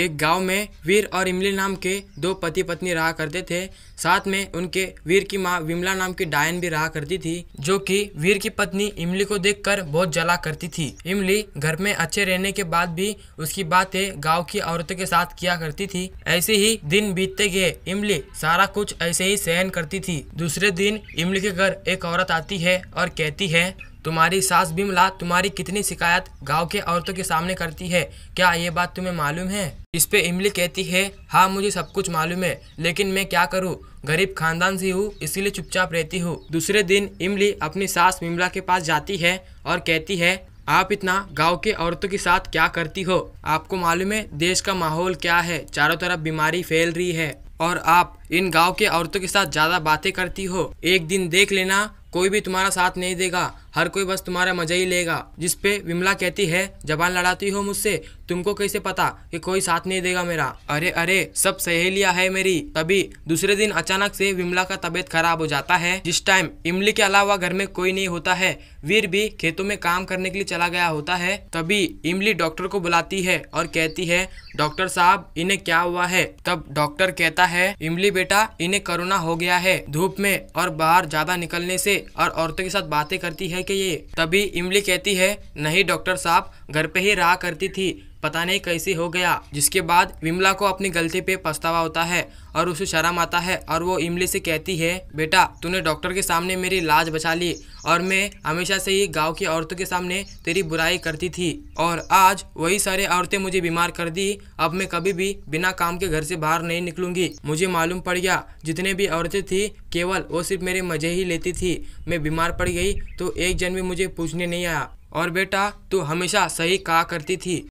एक गांव में वीर और इमली नाम के दो पति पत्नी रहा करते थे साथ में उनके वीर की माँ विमला नाम की डायन भी रहा करती थी जो कि वीर की पत्नी इमली को देखकर बहुत जला करती थी इमली घर में अच्छे रहने के बाद भी उसकी बातें गांव की औरतों के साथ किया करती थी ऐसे ही दिन बीतते गए इमली सारा कुछ ऐसे ही सहन करती थी दूसरे दिन इमली के घर एक औरत आती है और कहती है तुम्हारी सास बिमला तुम्हारी कितनी शिकायत गांव के औरतों के सामने करती है क्या ये बात तुम्हें मालूम है इस पे इमली कहती है हाँ मुझे सब कुछ मालूम है लेकिन मैं क्या करूँ गरीब खानदान से हूँ इसीलिए चुपचाप रहती हूँ दूसरे दिन इमली अपनी सास बिमला के पास जाती है और कहती है आप इतना गांव के औरतों के साथ क्या करती हो आपको मालूम है देश का माहौल क्या है चारों तरफ बीमारी फैल रही है और आप इन गांव के औरतों के साथ ज़्यादा बातें करती हो एक दिन देख लेना कोई भी तुम्हारा साथ नहीं देगा हर कोई बस तुम्हारा मजा ही लेगा जिसपे विमला कहती है जबान लड़ाती हो मुझसे तुमको कैसे पता कि कोई साथ नहीं देगा मेरा अरे अरे सब सहेलियां है मेरी तभी दूसरे दिन अचानक से विमला का तबीयत खराब हो जाता है जिस टाइम इमली के अलावा घर में कोई नहीं होता है वीर भी खेतों में काम करने के लिए चला गया होता है तभी इमली डॉक्टर को बुलाती है और कहती है डॉक्टर साहब इन्हें क्या हुआ है तब डॉक्टर कहता है इमली बेटा इन्हें कोरोना हो गया है धूप में और बाहर ज्यादा निकलने से और औरतों के साथ बातें करती है है कि ये तभी इमली कहती है नहीं डॉक्टर साहब घर पे ही रहा करती थी पता नहीं कैसे हो गया जिसके बाद विमला को अपनी गलती पे पछतावा होता है और उसे शर्म आता है और वो इमली से कहती है बेटा तूने डॉक्टर के सामने मेरी लाज बचा ली और मैं हमेशा से ही गांव की औरतों के सामने तेरी बुराई करती थी और आज वही सारे औरतें मुझे बीमार कर दी अब मैं कभी भी बिना काम के घर से बाहर नहीं निकलूंगी मुझे मालूम पड़ गया जितने भी औरतें थी केवल वो सिर्फ मेरे मजे ही लेती थी मैं बीमार पड़ गई तो एक जन भी मुझे पूछने नहीं आया और बेटा तू हमेशा सही कहा करती थी